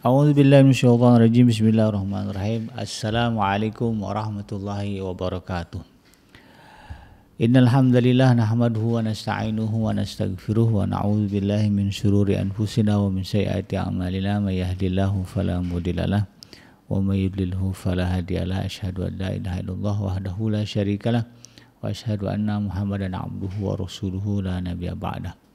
A'udzu billahi minasyaitonir rajim. Bismillahirrahmanirrahim. Assalamualaikum warahmatullahi wabarakatuh. Innal hamdalillah nahmaduhu wa nasta'inuhu wa nastaghfiruh wa na'udzu billahi min syururi anfusina wa min sayyiati a'malina may yahdihillahu fala mudhillalah wa may yudlilhu fala hadiyalah. Asyhadu an la ilaha illallah wahdahu la syarikalah wa asyhadu anna Muhammadan 'abduhu wa rasuluhu la nabiyya ba'dahu.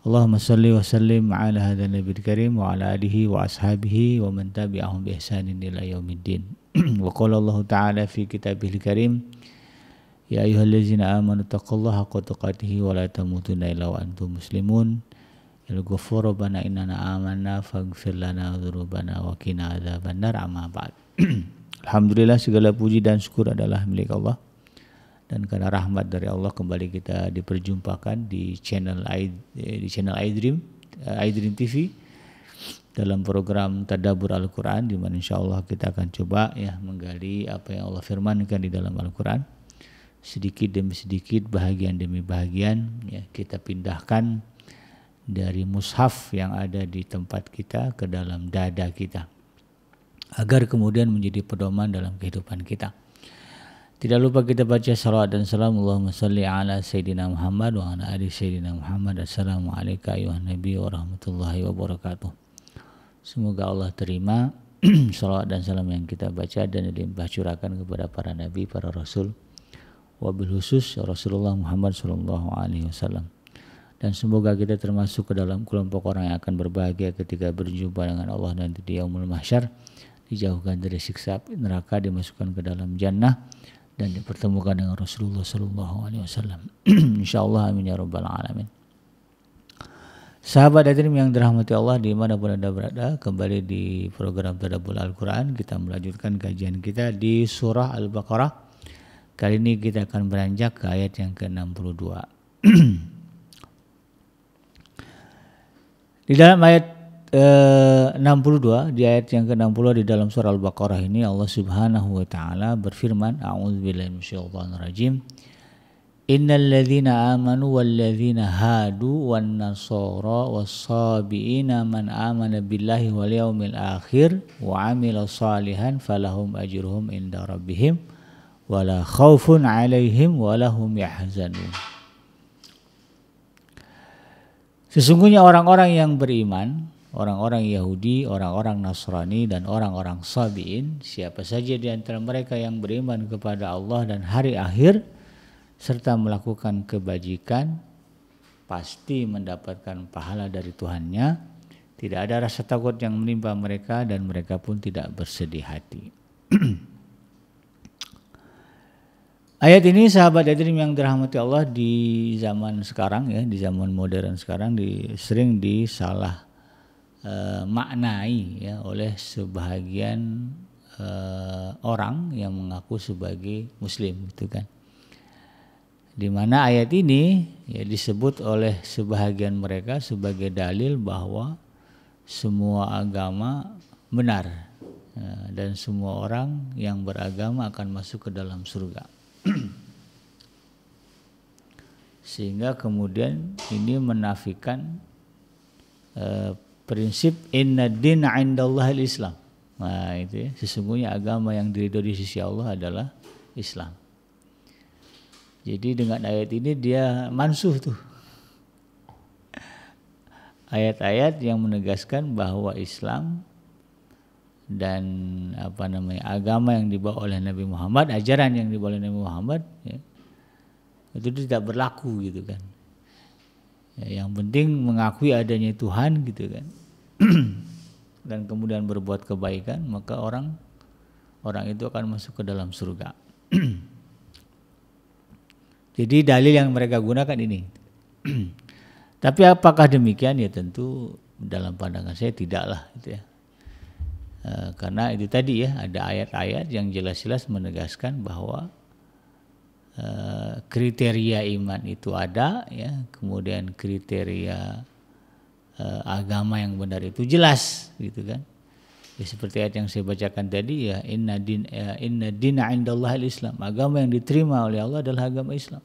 Allahumma salli wa sallim ala hadha nabi karim wa ala alihi wa ashabihi wa man tabi'ahum bi ihsanin ila yaumiddin. wa qala Allah ta'ala fi kitabihil karim Ya ayyuhallazina amanu taqullaha haqqa tuqatih wa la tamutunna illa wa antum muslimun. Al ghafur rabbana innana amanna faghfir lana dzunubana wa qina adzabannar amma ba'd. Alhamdulillah segala puji dan syukur adalah milik Allah dan karena rahmat dari Allah kembali kita diperjumpakan di channel I, eh, di channel iDream eh, iDream TV dalam program Tadabur Al-Quran di mana insya Allah kita akan coba ya menggali apa yang Allah firmankan di dalam Al-Quran sedikit demi sedikit bahagian demi bahagian ya kita pindahkan dari mushaf yang ada di tempat kita ke dalam dada kita agar kemudian menjadi pedoman dalam kehidupan kita. Tidak lupa kita baca salawat dan salam Allahumma salli ala Sayyidina Muhammad wa ala ali Sayyidina Muhammad. Assalamualaikum ayuhan Nabi wa rahmatullahi wabarakatuh. Semoga Allah terima salawat dan salam yang kita baca dan dilimpah curahkan kepada para nabi, para rasul. Wabil khusus Rasulullah Muhammad Sallallahu Alaihi Wasallam. Dan semoga kita termasuk ke dalam kelompok orang yang akan berbahagia ketika berjumpa dengan Allah nanti di Yaumul Mahsyar. Dijauhkan dari siksa neraka, dimasukkan ke dalam jannah dan dipertemukan dengan Rasulullah Sallallahu Alaihi Wasallam. Insya Allah amin ya robbal alamin. Sahabat Hadirin yang dirahmati Allah dimanapun Anda berada, kembali di program Tadabul Al-Quran, kita melanjutkan kajian kita di surah Al-Baqarah. Kali ini kita akan beranjak ke ayat yang ke-62. di dalam ayat 62 eh, di ayat yang ke-60 di dalam surah Al-Baqarah ini Allah Subhanahu wa taala berfirman a'udzubillahi minasyaitonirrajim Innal ladzina amanu wal ladzina hadu wan nasara was-sabiina man amana billahi wal yaumil akhir wa amila salihan falahum ajruhum inda rabbihim wala khaufun alaihim wala hum yahzanun Sesungguhnya orang-orang yang beriman orang-orang Yahudi, orang-orang Nasrani dan orang-orang Sabiin, siapa saja di antara mereka yang beriman kepada Allah dan hari akhir serta melakukan kebajikan pasti mendapatkan pahala dari Tuhannya. Tidak ada rasa takut yang menimpa mereka dan mereka pun tidak bersedih hati. Ayat ini sahabat yatim yang dirahmati Allah di zaman sekarang ya, di zaman modern sekarang di, sering disalah Eh, maknai ya oleh sebahagian uh, orang yang mengaku sebagai muslim gitu kan di mana ayat ini ya disebut oleh sebahagian mereka sebagai dalil bahwa semua agama benar ya, dan semua orang yang beragama akan masuk ke dalam surga sehingga kemudian ini menafikan prinsip inna din indallah islam nah itu ya sesungguhnya agama yang diridho di sisi Allah adalah Islam jadi dengan ayat ini dia mansuh tuh ayat-ayat yang menegaskan bahwa Islam dan apa namanya agama yang dibawa oleh Nabi Muhammad ajaran yang dibawa oleh Nabi Muhammad ya, itu tidak berlaku gitu kan ya, yang penting mengakui adanya Tuhan gitu kan dan kemudian berbuat kebaikan maka orang orang itu akan masuk ke dalam surga. Jadi dalil yang mereka gunakan ini. Tapi apakah demikian ya tentu dalam pandangan saya tidaklah gitu ya. E, karena itu tadi ya ada ayat-ayat yang jelas-jelas menegaskan bahwa e, kriteria iman itu ada ya, kemudian kriteria agama yang benar itu jelas gitu kan ya, seperti ayat yang saya bacakan tadi ya inna din ya, inna dina indallah islam agama yang diterima oleh Allah adalah agama Islam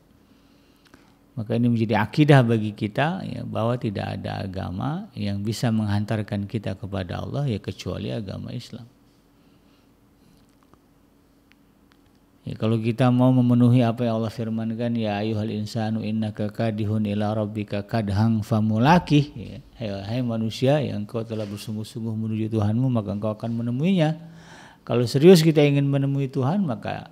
maka ini menjadi akidah bagi kita ya, bahwa tidak ada agama yang bisa menghantarkan kita kepada Allah ya kecuali agama Islam Ya, kalau kita mau memenuhi apa yang Allah firmankan, ya hal insanu inna kakadihun ila rabbika kadhang famulaki. Ya, hai, hai manusia yang kau telah bersungguh-sungguh menuju Tuhanmu, maka engkau akan menemuinya. Kalau serius kita ingin menemui Tuhan, maka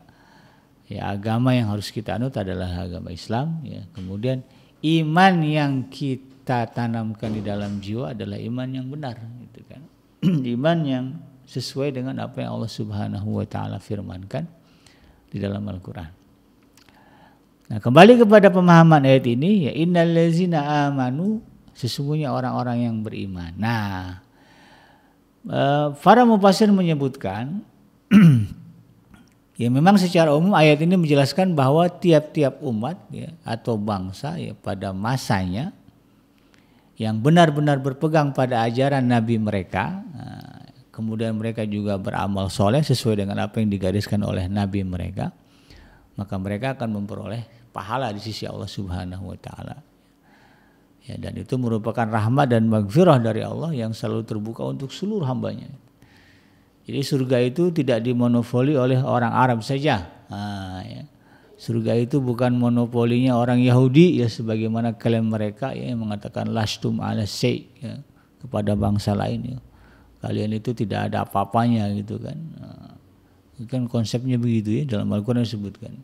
ya agama yang harus kita anut adalah agama Islam. Ya. Kemudian iman yang kita tanamkan di dalam jiwa adalah iman yang benar, gitu kan. iman yang sesuai dengan apa yang Allah Subhanahu wa taala firmankan di dalam Al-Quran. Nah kembali kepada pemahaman ayat ini ya innalazina amanu sesungguhnya orang-orang yang beriman. Nah para eh, mufasir menyebutkan ya memang secara umum ayat ini menjelaskan bahwa tiap-tiap umat ya, atau bangsa ya pada masanya yang benar-benar berpegang pada ajaran Nabi mereka nah, kemudian mereka juga beramal soleh sesuai dengan apa yang digariskan oleh nabi mereka, maka mereka akan memperoleh pahala di sisi Allah Subhanahu wa taala. Ya, dan itu merupakan rahmat dan maghfirah dari Allah yang selalu terbuka untuk seluruh hambanya. Jadi surga itu tidak dimonopoli oleh orang Arab saja. Nah, ya. Surga itu bukan monopolinya orang Yahudi ya sebagaimana klaim mereka ya yang mengatakan lastum ala ya, kepada bangsa lain ya kalian itu tidak ada apa-apanya gitu kan nah, kan konsepnya begitu ya dalam Al-Quran disebutkan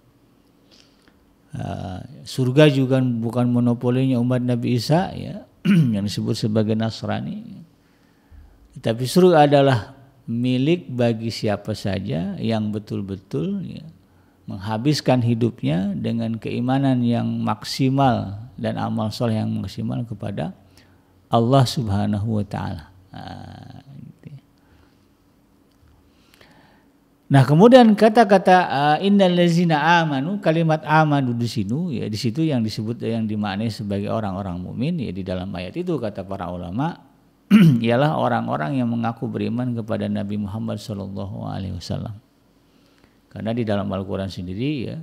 uh, surga juga bukan monopolinya umat Nabi Isa ya yang disebut sebagai Nasrani tapi surga adalah milik bagi siapa saja yang betul-betul ya, menghabiskan hidupnya dengan keimanan yang maksimal dan amal soleh yang maksimal kepada Allah Subhanahu wa taala. Ah. Nah, kemudian kata-kata uh, amanu, kalimat amanu di sini ya di situ yang disebut yang dimaknai sebagai orang-orang mukmin ya di dalam ayat itu kata para ulama ialah orang-orang yang mengaku beriman kepada Nabi Muhammad sallallahu alaihi wasallam. Karena di dalam Al-Qur'an sendiri ya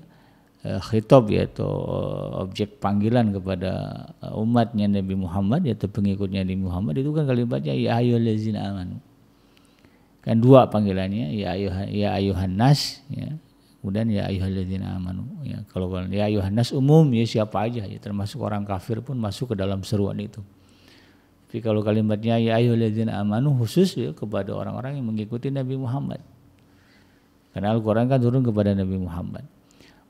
eh, khitab yaitu eh, objek panggilan kepada eh, umatnya Nabi Muhammad yaitu pengikutnya Nabi Muhammad itu kan kalimatnya ya lazina amanu kan dua panggilannya ya ayuhan ya ayuhan nas ya kemudian ya ayuhan amanu ya kalau ya ayuhan nas umum ya siapa aja ya termasuk orang kafir pun masuk ke dalam seruan itu tapi kalau kalimatnya ya ayuhan amanu khusus ya kepada orang-orang yang mengikuti Nabi Muhammad karena Al-Quran kan turun kepada Nabi Muhammad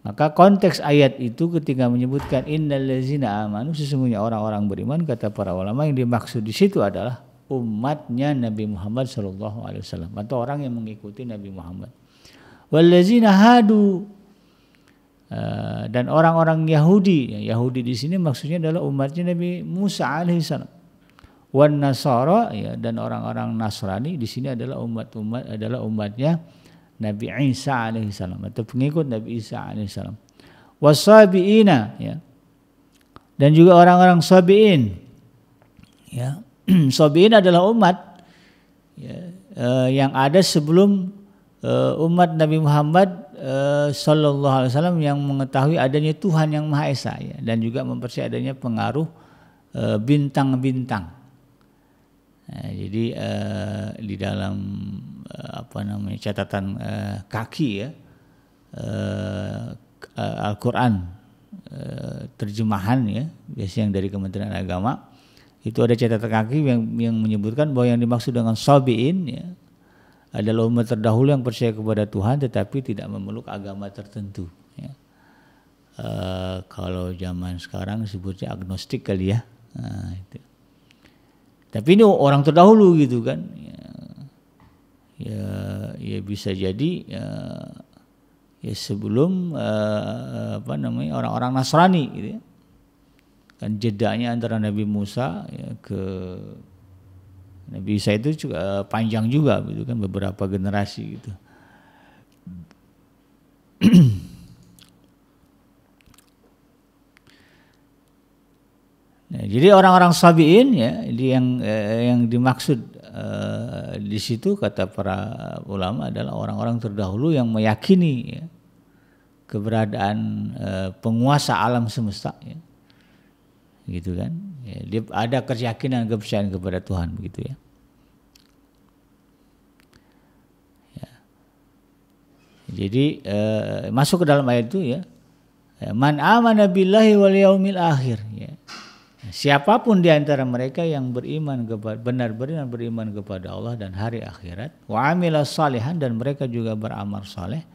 maka konteks ayat itu ketika menyebutkan innallazina amanu sesungguhnya orang-orang beriman kata para ulama yang dimaksud di situ adalah umatnya Nabi Muhammad Shallallahu Alaihi Wasallam atau orang yang mengikuti Nabi Muhammad. Walazina hadu eh, dan orang-orang Yahudi, ya, Yahudi di sini maksudnya adalah umatnya Nabi Musa alaihissalam. Wan Nasara ya, dan orang-orang Nasrani di sini adalah umat-umat adalah umatnya Nabi Isa alaihissalam atau pengikut Nabi Isa alaihissalam. Wasabiina ya. Dan juga orang-orang sabiin ya Sobiin adalah umat ya, uh, yang ada sebelum uh, umat Nabi Muhammad uh, eh, SAW yang mengetahui adanya Tuhan yang Maha Esa ya, dan juga mempercayai adanya pengaruh bintang-bintang. Uh, nah, jadi uh, di dalam uh, apa namanya catatan uh, kaki ya uh, Al-Quran uh, terjemahan ya biasanya yang dari Kementerian Agama itu ada catatan kaki yang yang menyebutkan bahwa yang dimaksud dengan sabiin ya adalah umat terdahulu yang percaya kepada Tuhan tetapi tidak memeluk agama tertentu ya. e, kalau zaman sekarang sebutnya agnostik kali ya nah, itu. tapi ini orang terdahulu gitu kan ya ya, ya bisa jadi ya, ya sebelum uh, apa namanya orang-orang Nasrani gitu ya kan jedanya antara Nabi Musa ya, ke Nabi Isa itu juga eh, panjang juga gitu kan beberapa generasi gitu. Nah, jadi orang-orang sabiin ya, ini yang eh, yang dimaksud eh, di situ kata para ulama adalah orang-orang terdahulu yang meyakini ya, keberadaan eh, penguasa alam semesta. Ya gitu kan ya, dia ada keyakinan kepercayaan kepada Tuhan begitu ya. ya. Jadi eh, masuk ke dalam ayat itu ya. ya man amana billahi wal yaumil akhir ya. Siapapun di antara mereka yang beriman kepada benar-benar beriman kepada Allah dan hari akhirat, wa amila salihan dan mereka juga beramal saleh,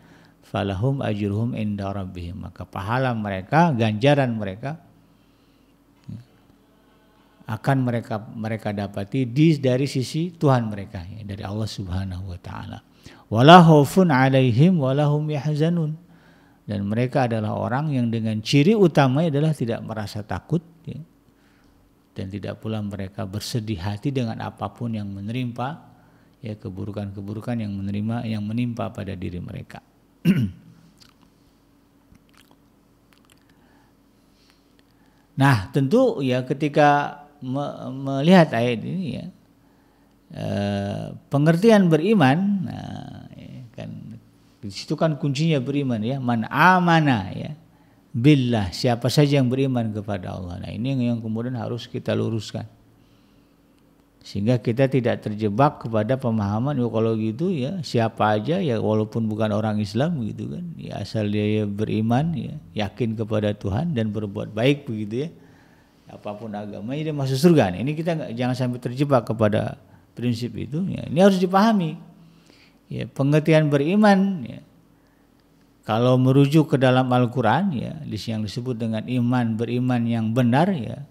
falahum ajruhum inda rabbihim. Maka pahala mereka, ganjaran mereka akan mereka mereka dapati di dari sisi Tuhan mereka ya, dari Allah Subhanahu wa taala. Wala khaufun 'alaihim hum yahzanun. Dan mereka adalah orang yang dengan ciri utamanya adalah tidak merasa takut ya. dan tidak pula mereka bersedih hati dengan apapun yang menerima ya keburukan-keburukan yang menerima yang menimpa pada diri mereka. Nah, tentu ya ketika me melihat ayat ini ya e, pengertian beriman nah, ya, kan disitu kan kuncinya beriman ya man amana ya billah siapa saja yang beriman kepada Allah nah ini yang kemudian harus kita luruskan sehingga kita tidak terjebak kepada pemahaman ya kalau gitu ya siapa aja ya walaupun bukan orang Islam gitu kan ya asal dia beriman ya yakin kepada Tuhan dan berbuat baik begitu ya apapun agamanya dia masuk surga. nih. Ini kita jangan sampai terjebak kepada prinsip itu. Ya. Ini harus dipahami. Ya, pengertian beriman. Ya. Kalau merujuk ke dalam Al-Quran, ya, yang disebut dengan iman beriman yang benar, ya,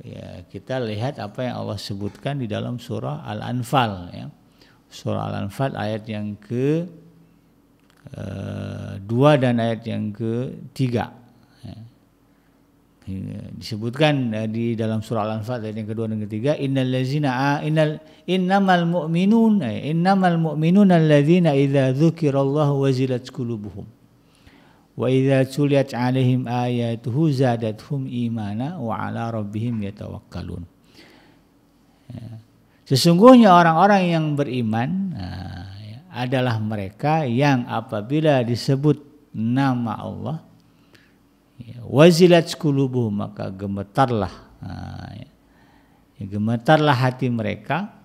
ya kita lihat apa yang Allah sebutkan di dalam surah Al-Anfal. Ya. Surah Al-Anfal ayat yang ke eh, dua dan ayat yang ke tiga. Iya, disebutkan eh, di dalam surah Al-Anfal ayat yang kedua dan ketiga innal ladzina ah, innal innamal mu'minun eh, innamal mu'minun alladzina idza dzukirallahu wazilat qulubuhum wa idza tuliyat alaihim ayatuhu zadatuhum imana wa ala rabbihim yatawakkalun ya. sesungguhnya orang-orang yang beriman eh, adalah mereka yang apabila disebut nama Allah Ya, wazilat maka gemetarlah ya. Ya, gemetarlah hati mereka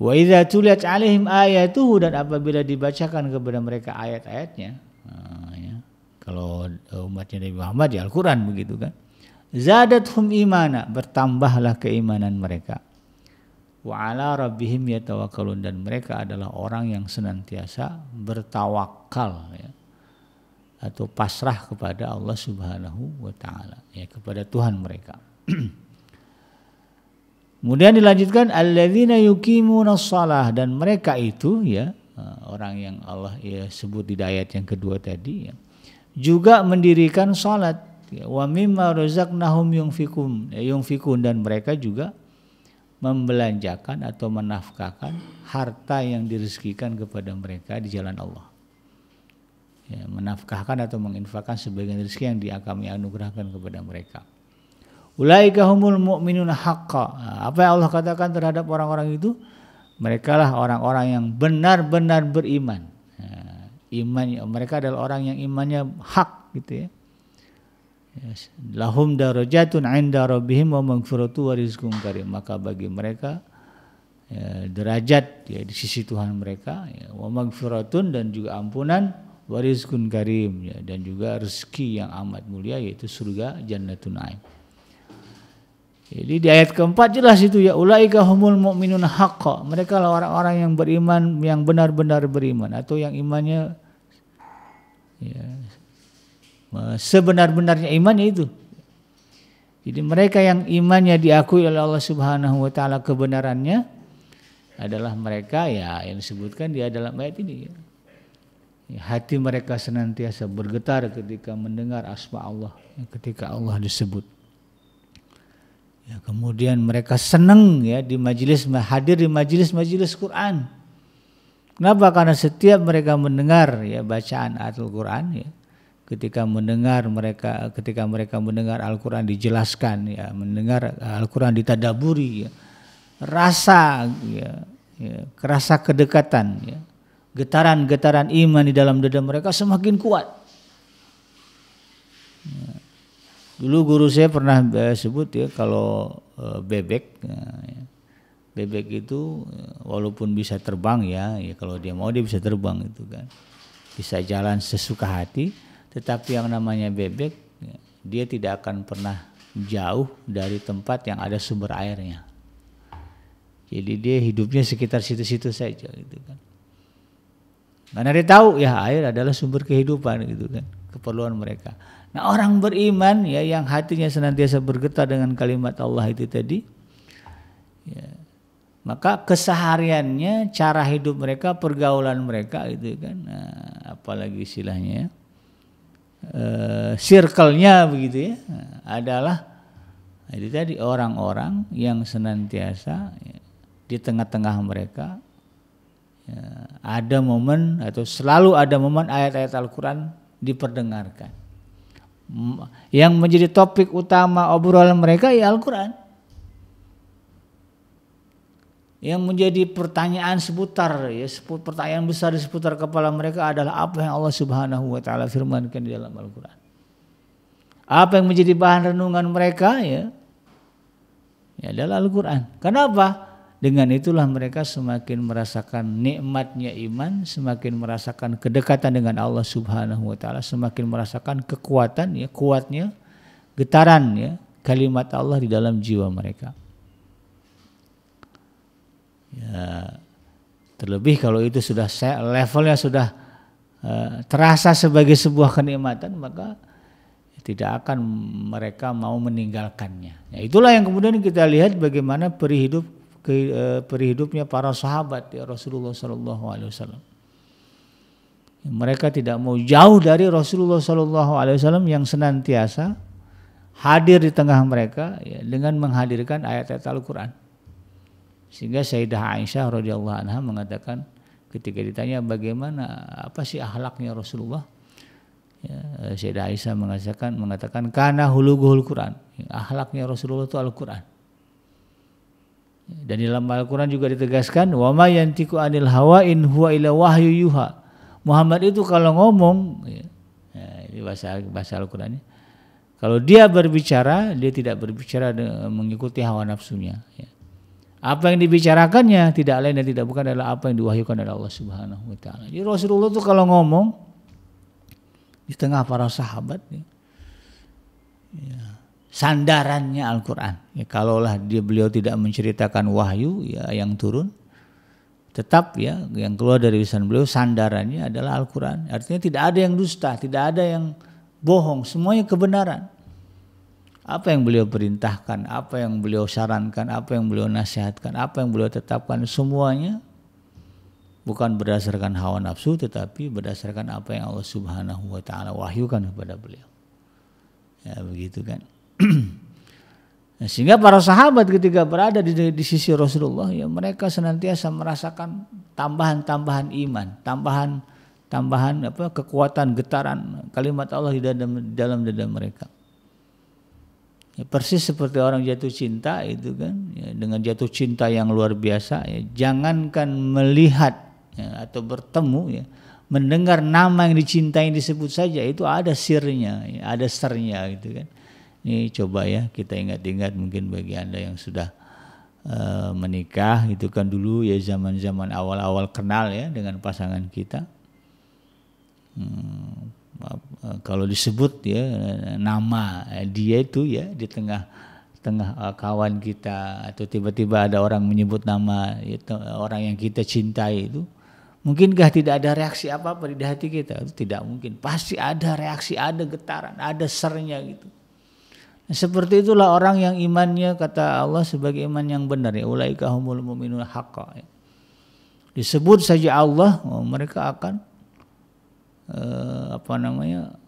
wa idza alaihim ayatuhu dan apabila dibacakan kepada mereka ayat-ayatnya kalau e, umatnya Nabi Muhammad ya Al-Qur'an begitu kan zadathum imana bertambahlah keimanan mereka wa ala rabbihim yatawakalun dan mereka adalah orang yang senantiasa bertawakal ya atau pasrah kepada Allah Subhanahu wa taala ya kepada Tuhan mereka. Kemudian dilanjutkan alladzina yuqimuna shalah dan mereka itu ya orang yang Allah ya sebut di ayat yang kedua tadi ya juga mendirikan salat ya wa mimma razaqnahum yunfikum ya, yunfikun dan mereka juga membelanjakan atau menafkahkan harta yang direzekikan kepada mereka di jalan Allah ya, menafkahkan atau menginfakkan sebagian rezeki yang dia kami anugerahkan kepada mereka. Ulaika humul mu'minun haqqa. Nah, apa yang Allah katakan terhadap orang-orang itu? mereka lah orang-orang yang benar-benar beriman. Ya, nah, imannya mereka adalah orang yang imannya hak gitu ya. Yes. Lahum darajatun 'inda rabbihim wa magfiratu wa rizqun karim. Maka bagi mereka ya, derajat ya di sisi Tuhan mereka ya, wa magfiratun dan juga ampunan warizkun karim ya, dan juga rezeki yang amat mulia yaitu surga jannatun naim. Jadi di ayat keempat jelas itu ya ulaika humul mu'minun haqqa. Mereka lah orang-orang yang beriman yang benar-benar beriman atau yang imannya ya, sebenar-benarnya imannya itu. Jadi mereka yang imannya diakui oleh Allah Subhanahu wa taala kebenarannya adalah mereka ya yang disebutkan dia dalam ayat ini. Ya hati mereka senantiasa bergetar ketika mendengar asma Allah ketika Allah disebut ya, kemudian mereka senang ya di majelis hadir di majelis-majelis Quran kenapa karena setiap mereka mendengar ya bacaan Al-Quran ya ketika mendengar mereka ketika mereka mendengar Al-Quran dijelaskan ya mendengar Al-Quran ditadaburi ya rasa ya, ya kerasa kedekatan ya getaran-getaran iman di dalam dada mereka semakin kuat. Dulu guru saya pernah eh, sebut ya kalau eh, bebek, eh, ya. bebek itu walaupun bisa terbang ya, ya kalau dia mau dia bisa terbang itu kan, bisa jalan sesuka hati. Tetapi yang namanya bebek, ya, dia tidak akan pernah jauh dari tempat yang ada sumber airnya. Jadi dia hidupnya sekitar situ-situ saja gitu kan. Karena dia tahu ya air adalah sumber kehidupan gitu kan, keperluan mereka. Nah orang beriman ya yang hatinya senantiasa bergetar dengan kalimat Allah itu tadi, ya, maka kesehariannya, cara hidup mereka, pergaulan mereka itu kan, nah, apalagi istilahnya, eh, circle-nya begitu ya, nah, adalah jadi nah, tadi orang-orang yang senantiasa ya, di tengah-tengah mereka ya, ada momen atau selalu ada momen ayat-ayat Al-Quran diperdengarkan. Yang menjadi topik utama obrolan mereka ya Al-Quran. Yang menjadi pertanyaan seputar, ya pertanyaan besar di seputar kepala mereka adalah apa yang Allah Subhanahu Wa Taala firmankan di dalam Al-Quran. Apa yang menjadi bahan renungan mereka ya, ya adalah Al-Quran. Kenapa? Dengan itulah mereka semakin merasakan nikmatnya iman, semakin merasakan kedekatan dengan Allah Subhanahu wa taala, semakin merasakan kekuatan ya, kuatnya getaran ya kalimat Allah di dalam jiwa mereka. Ya, terlebih kalau itu sudah levelnya sudah uh, terasa sebagai sebuah kenikmatan, maka tidak akan mereka mau meninggalkannya. Ya, itulah yang kemudian kita lihat bagaimana perihidup ke, e, eh, perihidupnya para sahabat ya Rasulullah Shallallahu Alaihi Wasallam. Mereka tidak mau jauh dari Rasulullah Shallallahu Alaihi Wasallam yang senantiasa hadir di tengah mereka ya, dengan menghadirkan ayat-ayat Al-Quran. Sehingga Sayyidah Aisyah radhiyallahu anha mengatakan ketika ditanya bagaimana apa sih ahlaknya Rasulullah, ya, Sayyidah Aisyah mengatakan mengatakan karena huluguhul Quran, ya, ahlaknya Rasulullah itu Al-Quran. Dan dalam Al-Quran juga ditegaskan, wama yantiku anil hawa in huwa ila wahyu yuha. Muhammad itu kalau ngomong, ya, ya ini bahasa bahasa Al-Qurannya, kalau dia berbicara, dia tidak berbicara mengikuti hawa nafsunya. Ya. Apa yang dibicarakannya tidak lain dan tidak bukan adalah apa yang diwahyukan oleh Allah Subhanahu wa taala. Jadi Rasulullah itu kalau ngomong di tengah para sahabat ya, ya sandarannya Al-Quran. Ya, kalaulah dia beliau tidak menceritakan wahyu ya, yang turun, tetap ya yang keluar dari lisan beliau sandarannya adalah Al-Quran. Artinya tidak ada yang dusta, tidak ada yang bohong, semuanya kebenaran. Apa yang beliau perintahkan, apa yang beliau sarankan, apa yang beliau nasihatkan, apa yang beliau tetapkan, semuanya bukan berdasarkan hawa nafsu tetapi berdasarkan apa yang Allah Subhanahu wa taala wahyukan kepada beliau. Ya begitu kan. Ya, sehingga para sahabat ketika berada di, di sisi Rasulullah ya mereka senantiasa merasakan tambahan-tambahan iman, tambahan tambahan apa kekuatan getaran kalimat Allah di dalam di dalam dada mereka. Ya, persis seperti orang jatuh cinta itu kan ya, dengan jatuh cinta yang luar biasa ya jangankan melihat ya, atau bertemu ya mendengar nama yang dicintai yang disebut saja itu ada sirnya, ya, ada sernya gitu kan ini coba ya kita ingat-ingat mungkin bagi Anda yang sudah eh, menikah itu kan dulu ya zaman-zaman awal-awal kenal ya dengan pasangan kita. Hmm, eh, kalau disebut ya nama dia itu ya di tengah tengah eh, kawan kita atau tiba-tiba ada orang menyebut nama itu, orang yang kita cintai itu mungkinkah tidak ada reaksi apa-apa di hati kita itu tidak mungkin pasti ada reaksi ada getaran ada sernya gitu seperti itulah orang yang imannya kata Allah sebagai iman yang benar ya ulaika humul mu'minun haqqa. Disebut saja Allah, oh, mereka akan eh, apa namanya?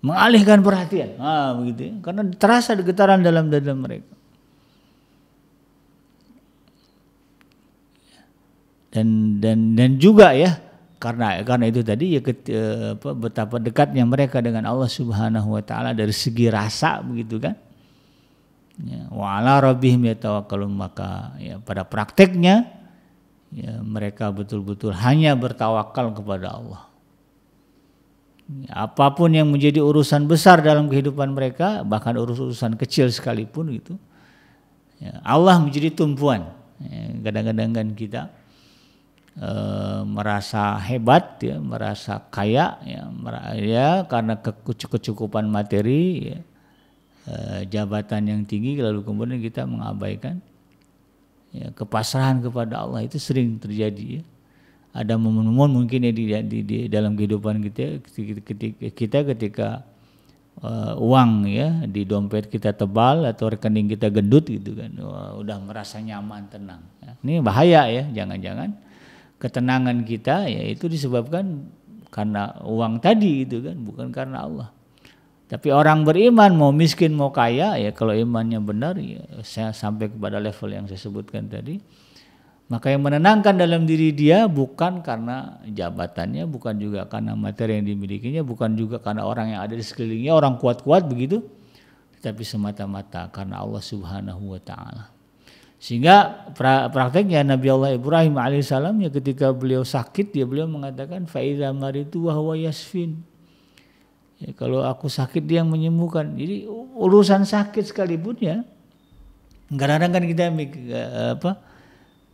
mengalihkan perhatian. Ah, begitu ya. Karena terasa getaran dalam dada mereka. Dan dan dan juga ya karena karena itu tadi ya eh, apa, betapa dekatnya mereka dengan Allah Subhanahu wa taala dari segi rasa begitu kan. Ya, wa ala rabbihim yatawakkalun maka ya pada prakteknya ya mereka betul-betul hanya bertawakal kepada Allah. Ya, apapun yang menjadi urusan besar dalam kehidupan mereka, bahkan urusan urusan kecil sekalipun gitu. Ya, Allah menjadi tumpuan. Ya, kadang-kadang ya, kita e, merasa hebat ya merasa kaya ya, ya karena kecukupan materi ya, e, jabatan yang tinggi lalu kemudian kita mengabaikan ya, kepasrahan kepada Allah itu sering terjadi ya. ada momen-momen mungkin ya di, di, di dalam kehidupan kita ketika kita ketika uh, uang ya di dompet kita tebal atau rekening kita gendut gitu kan Wah, udah merasa nyaman tenang ya. ini bahaya ya jangan-jangan ketenangan kita ya itu disebabkan karena uang tadi itu kan bukan karena Allah tapi orang beriman mau miskin mau kaya ya kalau imannya benar ya saya sampai kepada level yang saya sebutkan tadi maka yang menenangkan dalam diri dia bukan karena jabatannya, bukan juga karena materi yang dimilikinya, bukan juga karena orang yang ada di sekelilingnya, orang kuat-kuat begitu, tetapi semata-mata karena Allah Subhanahu wa taala. Sehingga pra prakteknya Nabi Allah Ibrahim alaihissalam ya ketika beliau sakit dia ya beliau mengatakan faida maritu wahwa Ya, kalau aku sakit dia yang menyembuhkan. Jadi urusan sakit sekalipun ya kadang-kadang kan kita eh, apa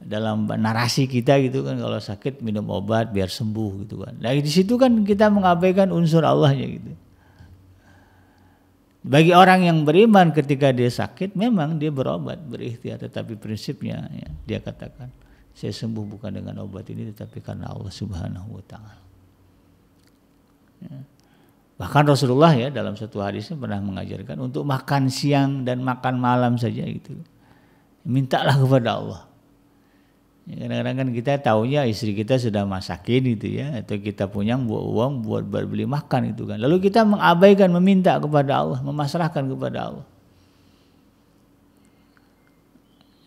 dalam narasi kita gitu kan kalau sakit minum obat biar sembuh gitu kan. Nah di situ kan kita mengabaikan unsur Allahnya gitu. Bagi orang yang beriman ketika dia sakit memang dia berobat, berikhtiar tetapi prinsipnya ya, dia katakan saya sembuh bukan dengan obat ini tetapi karena Allah Subhanahu wa taala. Ya. Bahkan Rasulullah ya dalam satu hadisnya pernah mengajarkan untuk makan siang dan makan malam saja gitu. Mintalah kepada Allah. Ya, kadang-kadang kan kita tahunya istri kita sudah masakin itu ya, atau kita punya buat uang buat beli makan itu kan. Lalu kita mengabaikan meminta kepada Allah, memasrahkan kepada Allah.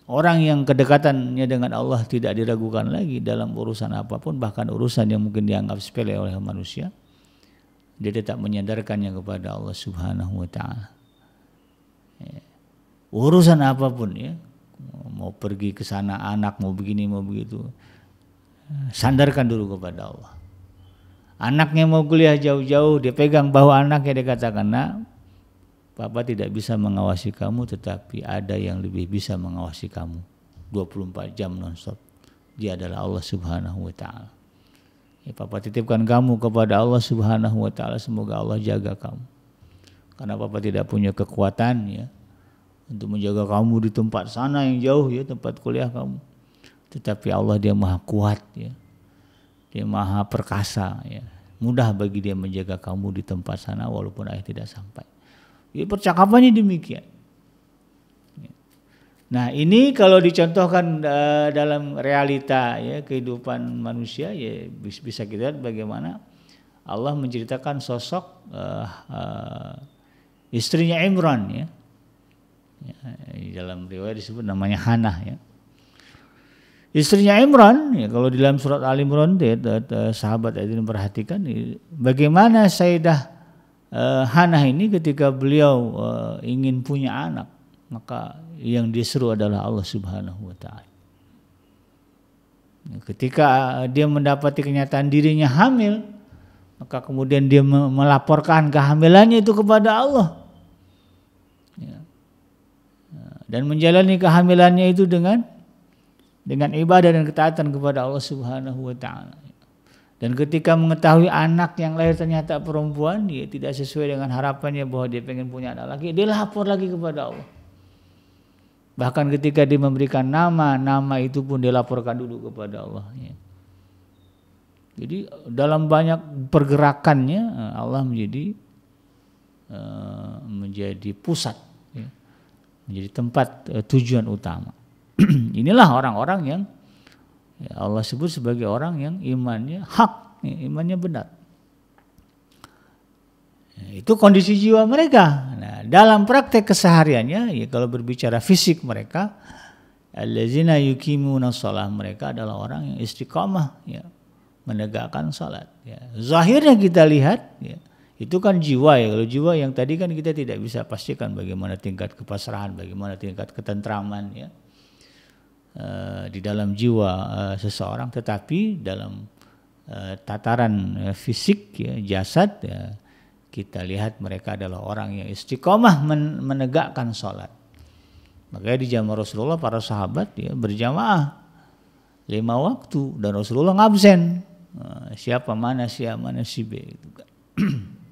Orang yang kedekatannya dengan Allah tidak diragukan lagi dalam urusan apapun, bahkan urusan yang mungkin dianggap sepele oleh manusia, dia tetap menyandarkannya kepada Allah Subhanahu Wa Taala. Ya. Urusan apapun ya, mau pergi ke sana anak mau begini mau begitu sandarkan dulu kepada Allah anaknya mau kuliah jauh-jauh dia pegang bahu anaknya dia katakan nak Papa tidak bisa mengawasi kamu tetapi ada yang lebih bisa mengawasi kamu 24 jam nonstop. Dia adalah Allah Subhanahu wa taala. Ya, Papa titipkan kamu kepada Allah Subhanahu wa taala semoga Allah jaga kamu. Karena Papa tidak punya kekuatan ya untuk menjaga kamu di tempat sana yang jauh ya tempat kuliah kamu tetapi Allah dia maha kuat ya dia maha perkasa ya mudah bagi dia menjaga kamu di tempat sana walaupun ayah tidak sampai ya percakapannya demikian ya. Nah ini kalau dicontohkan e, dalam realita ya kehidupan manusia ya bisa kita lihat bagaimana Allah menceritakan sosok uh, uh, istrinya Imran ya ya, dalam riwayat disebut namanya Hana ya istrinya Imran ya kalau di dalam surat Al Imran sahabat itu perhatikan ya, bagaimana Sayyidah eh, Hanah Hana ini ketika beliau eh, ingin punya anak maka yang diseru adalah Allah Subhanahu wa taala ya, ketika eh, dia mendapati kenyataan dirinya hamil maka kemudian dia melaporkan kehamilannya itu kepada Allah dan menjalani kehamilannya itu dengan dengan ibadah dan ketaatan kepada Allah Subhanahu wa taala. Dan ketika mengetahui anak yang lahir ternyata perempuan, dia tidak sesuai dengan harapannya bahwa dia pengen punya anak lagi, dia lapor lagi kepada Allah. Bahkan ketika dia memberikan nama, nama itu pun dilaporkan dulu kepada Allah. Ya. Jadi dalam banyak pergerakannya eh, Allah menjadi eh, menjadi pusat menjadi tempat uh, tujuan utama. Inilah orang-orang yang ya Allah sebut sebagai orang yang imannya hak, ya, imannya benar. Ya, itu kondisi jiwa mereka. Nah, dalam praktek kesehariannya, ya kalau berbicara fisik mereka, allazina yukimuna mereka adalah orang yang istiqomah ya, menegakkan salat ya. Zahirnya kita lihat ya, itu kan jiwa ya, kalau jiwa yang tadi kan kita tidak bisa pastikan bagaimana tingkat kepasrahan, bagaimana tingkat ketentraman ya uh, di dalam jiwa uh, seseorang. Tetapi dalam uh, tataran fisik ya, jasad ya, kita lihat mereka adalah orang yang istiqomah men menegakkan sholat. Makanya di zaman Rasulullah para sahabat ya berjamaah lima waktu dan Rasulullah ngabsen. Siapa mana siapa mana si B.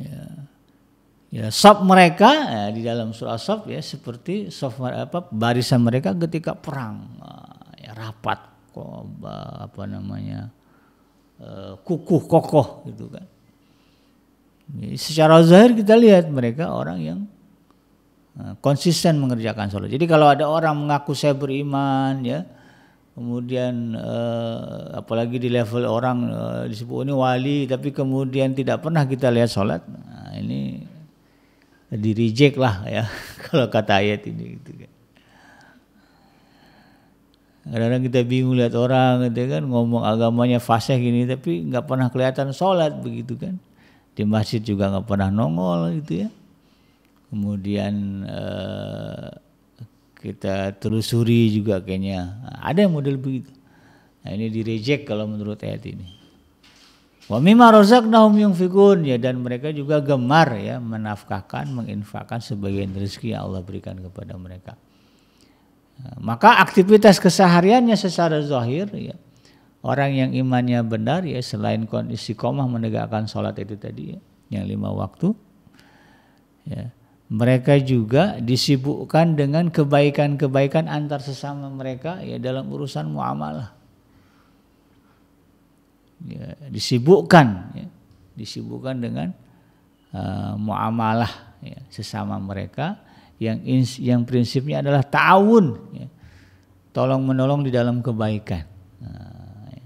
ya, ya sub mereka ya, di dalam surah sub ya seperti saf apa barisan mereka ketika perang ah, ya, rapat kok apa namanya eh, kukuh kokoh gitu kan Jadi secara zahir kita lihat mereka orang yang eh, konsisten mengerjakan sholat. Jadi kalau ada orang mengaku saya beriman ya, kemudian uh, apalagi di level orang uh, disebut ini wali tapi kemudian tidak pernah kita lihat sholat nah, ini di reject lah ya kalau kata ayat ini gitu kan kadang-kadang kita bingung lihat orang gitu kan ngomong agamanya fasih gini tapi nggak pernah kelihatan sholat begitu kan di masjid juga nggak pernah nongol gitu ya kemudian uh, kita telusuri juga kayaknya ada yang model begitu. Nah, ini direject kalau menurut ayat ini. Wa mimma razaqnahum yunfiqun ya dan mereka juga gemar ya menafkahkan, menginfakkan sebagian rezeki yang Allah berikan kepada mereka. Maka aktivitas kesehariannya secara zahir ya orang yang imannya benar ya selain kondisi komah menegakkan sholat itu tadi ya, yang lima waktu ya mereka juga disibukkan dengan kebaikan-kebaikan antar sesama mereka ya dalam urusan muamalah. Ya, disibukkan, ya. disibukkan dengan uh, muamalah ya, sesama mereka yang ins yang prinsipnya adalah tahun, ya. tolong menolong di dalam kebaikan. Nah, ya.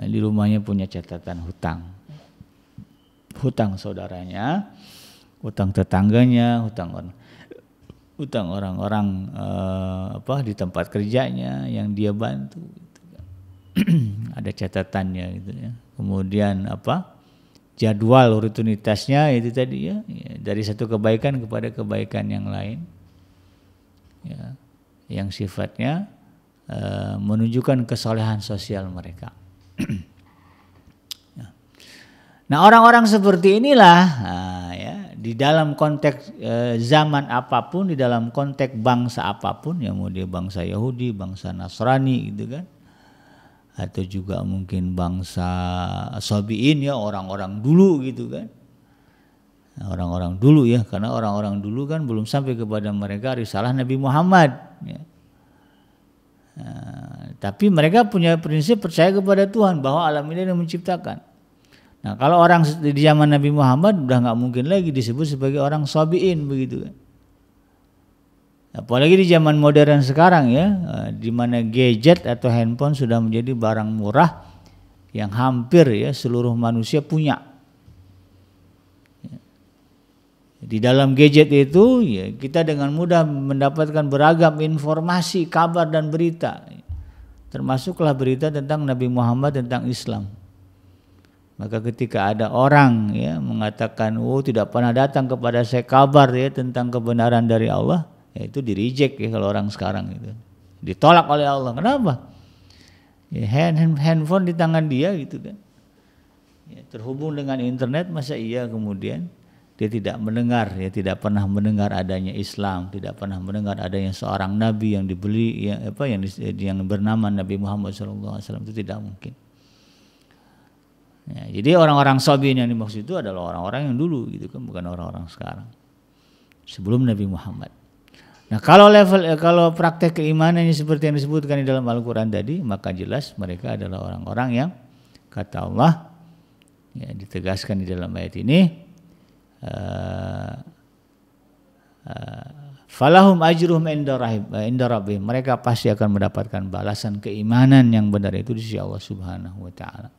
nah, di rumahnya punya catatan hutang, hutang saudaranya utang tetangganya, utang orang hutang orang-orang uh, apa di tempat kerjanya yang dia bantu gitu kan. ada catatannya gitu ya kemudian apa jadwal rutinitasnya itu tadi ya, ya dari satu kebaikan kepada kebaikan yang lain ya yang sifatnya uh, menunjukkan kesolehan sosial mereka ya. nah orang-orang seperti inilah uh, di dalam konteks e, zaman apapun, di dalam konteks bangsa apapun, yang mau dia bangsa Yahudi, bangsa Nasrani gitu kan, atau juga mungkin bangsa Sobiin ya orang-orang dulu gitu kan, orang-orang dulu ya karena orang-orang dulu kan belum sampai kepada mereka risalah Nabi Muhammad. Ya. Nah, tapi mereka punya prinsip percaya kepada Tuhan bahwa alam ini yang menciptakan Nah kalau orang di zaman Nabi Muhammad udah nggak mungkin lagi disebut sebagai orang sobiin begitu kan? Apalagi di zaman modern sekarang ya, eh, di mana gadget atau handphone sudah menjadi barang murah yang hampir ya seluruh manusia punya. Di dalam gadget itu ya kita dengan mudah mendapatkan beragam informasi, kabar dan berita. Termasuklah berita tentang Nabi Muhammad tentang Islam. Maka ketika ada orang ya mengatakan, "Oh, tidak pernah datang kepada saya kabar ya tentang kebenaran dari Allah," ya itu di reject ya kalau orang sekarang itu, Ditolak oleh Allah. Kenapa? Ya, hand, handphone di tangan dia gitu kan. Ya, terhubung dengan internet masa iya kemudian dia tidak mendengar ya tidak pernah mendengar adanya Islam tidak pernah mendengar adanya seorang nabi yang dibeli yang apa yang yang bernama Nabi Muhammad SAW itu tidak mungkin Ya, jadi orang-orang sabiin yang dimaksud itu adalah orang-orang yang dulu gitu kan, bukan orang-orang sekarang. Sebelum Nabi Muhammad. Nah kalau level eh, kalau praktek keimanannya seperti yang disebutkan di dalam Al-Quran tadi, maka jelas mereka adalah orang-orang yang kata Allah ya, ditegaskan di dalam ayat ini. Eh, eh, falahum ajruhum indarabim. Mereka pasti akan mendapatkan balasan keimanan yang benar itu di sisi Allah Subhanahu wa taala.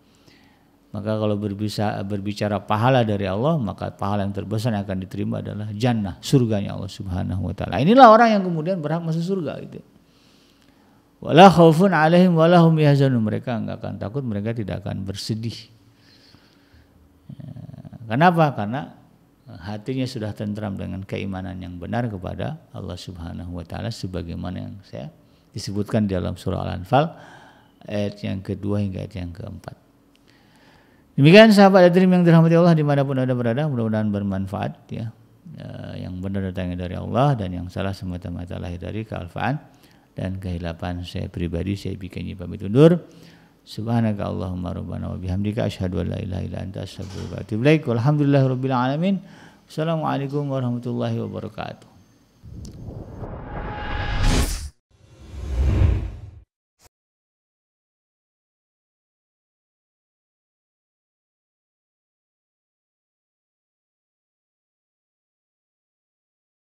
Maka kalau berbicara, berbicara pahala dari Allah, maka pahala yang terbesar yang akan diterima adalah jannah, surganya Allah Subhanahu wa taala. Inilah orang yang kemudian berhak masuk surga gitu. Wala khaufun alaihim wala hum Mereka enggak akan takut, mereka tidak akan bersedih. Ya, kenapa? Karena hatinya sudah tentram dengan keimanan yang benar kepada Allah Subhanahu wa taala sebagaimana yang saya disebutkan di dalam surah Al-Anfal ayat yang kedua hingga ayat yang keempat. Demikian sahabat Adrim yang dirahmati Allah dimanapun Anda berada, mudah-mudahan bermanfaat ya. Eh, yang benar datangnya dari Allah dan yang salah semata-mata lahir dari kealfaan dan kehilapan saya pribadi saya bikinnya pamit undur. Subhanaka Allahumma rabbana wa bihamdika asyhadu an la ilaha illa anta astaghfiruka wa atubu ilaik. Walhamdulillahirabbil alamin. Assalamualaikum warahmatullahi wabarakatuh.